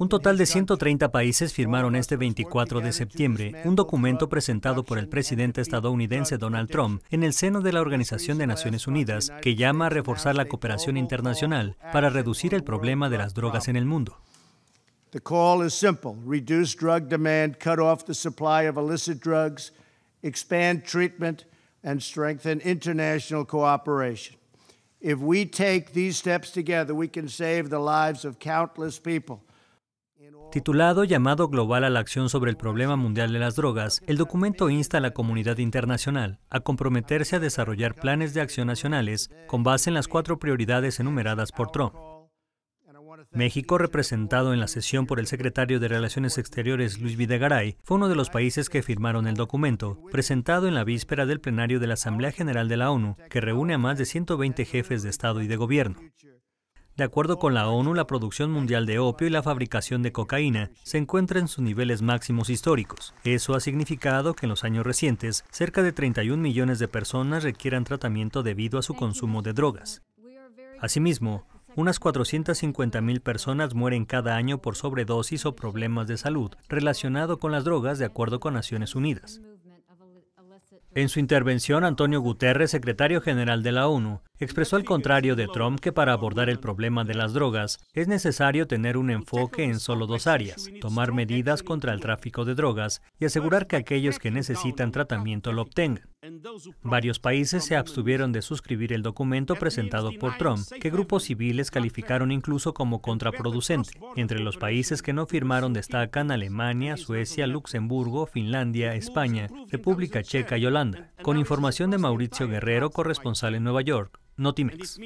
Un total de 130 países firmaron este 24 de septiembre un documento presentado por el presidente estadounidense Donald Trump en el seno de la Organización de Naciones Unidas que llama a reforzar la cooperación internacional para reducir el problema de las drogas en el mundo. The call is simple: reduce drug demand, cut off the supply of illicit drugs, expand treatment, and strengthen international cooperation. If we take these steps together, we can save the lives of countless people. Titulado Llamado Global a la Acción sobre el Problema Mundial de las Drogas, el documento insta a la comunidad internacional a comprometerse a desarrollar planes de acción nacionales con base en las cuatro prioridades enumeradas por Trump. México, representado en la sesión por el secretario de Relaciones Exteriores Luis Videgaray, fue uno de los países que firmaron el documento, presentado en la víspera del plenario de la Asamblea General de la ONU, que reúne a más de 120 jefes de Estado y de Gobierno. De acuerdo con la ONU, la producción mundial de opio y la fabricación de cocaína se encuentra en sus niveles máximos históricos. Eso ha significado que en los años recientes, cerca de 31 millones de personas requieran tratamiento debido a su consumo de drogas. Asimismo, unas 450.000 personas mueren cada año por sobredosis o problemas de salud relacionado con las drogas, de acuerdo con Naciones Unidas. En su intervención, Antonio Guterres, secretario general de la ONU, Expresó al contrario de Trump que para abordar el problema de las drogas es necesario tener un enfoque en solo dos áreas, tomar medidas contra el tráfico de drogas y asegurar que aquellos que necesitan tratamiento lo obtengan. Varios países se abstuvieron de suscribir el documento presentado por Trump, que grupos civiles calificaron incluso como contraproducente. Entre los países que no firmaron destacan Alemania, Suecia, Luxemburgo, Finlandia, España, República Checa y Holanda. Con información de Mauricio Guerrero, corresponsal en Nueva York. Notimex.